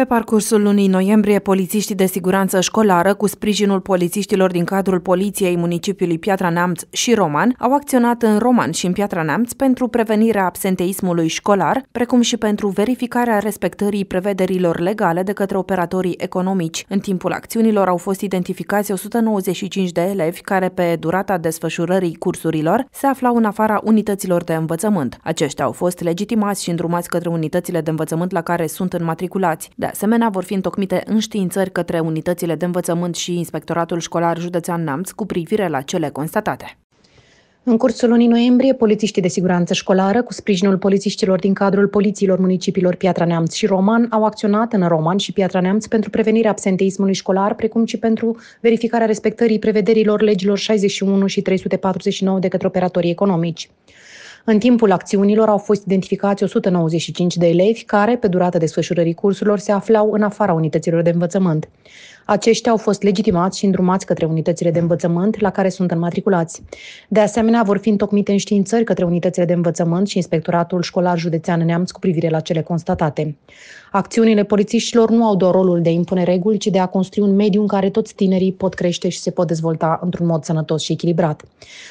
Pe parcursul lunii noiembrie, polițiștii de siguranță școlară, cu sprijinul polițiștilor din cadrul Poliției Municipiului Piatra Neamț și Roman, au acționat în Roman și în Piatra Neamț pentru prevenirea absenteismului școlar, precum și pentru verificarea respectării prevederilor legale de către operatorii economici. În timpul acțiunilor au fost identificați 195 de elevi care, pe durata desfășurării cursurilor, se aflau în afara unităților de învățământ. Aceștia au fost legitimați și îndrumați către unitățile de învățământ la care sunt înmatriculați. De asemenea, vor fi întocmite înștiințări către unitățile de învățământ și Inspectoratul Școlar Județean Namț cu privire la cele constatate. În cursul lunii noiembrie, polițiștii de siguranță școlară, cu sprijinul polițiștilor din cadrul polițiilor municipiilor Piatra Neamț și Roman, au acționat în Roman și Piatra Neamț pentru prevenirea absenteismului școlar, precum și pentru verificarea respectării prevederilor legilor 61 și 349 de către operatorii economici. În timpul acțiunilor au fost identificați 195 de elevi care, pe durata desfășurării cursurilor, se aflau în afara unităților de învățământ. Aceștia au fost legitimați și îndrumați către unitățile de învățământ la care sunt înmatriculați. De asemenea, vor fi întocmite în științări către unitățile de învățământ și Inspectoratul Școlar Județean Neamț cu privire la cele constatate. Acțiunile polițiștilor nu au doar rolul de a impune reguli, ci de a construi un mediu în care toți tinerii pot crește și se pot dezvolta într-un mod sănătos și echilibrat.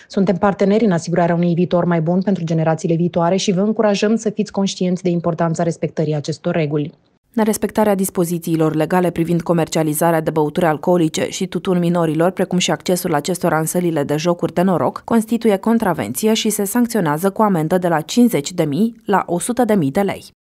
Suntem parteneri în asigurarea unui viitor mai bun pentru generațiile viitoare și vă încurajăm să fiți conștienți de importanța respectării acestor reguli nerespectarea dispozițiilor legale privind comercializarea de băuturi alcoolice și tutun minorilor, precum și accesul acestora în sălile de jocuri de noroc, constituie contravenție și se sancționează cu amendă de la 50.000 la 100.000 de lei.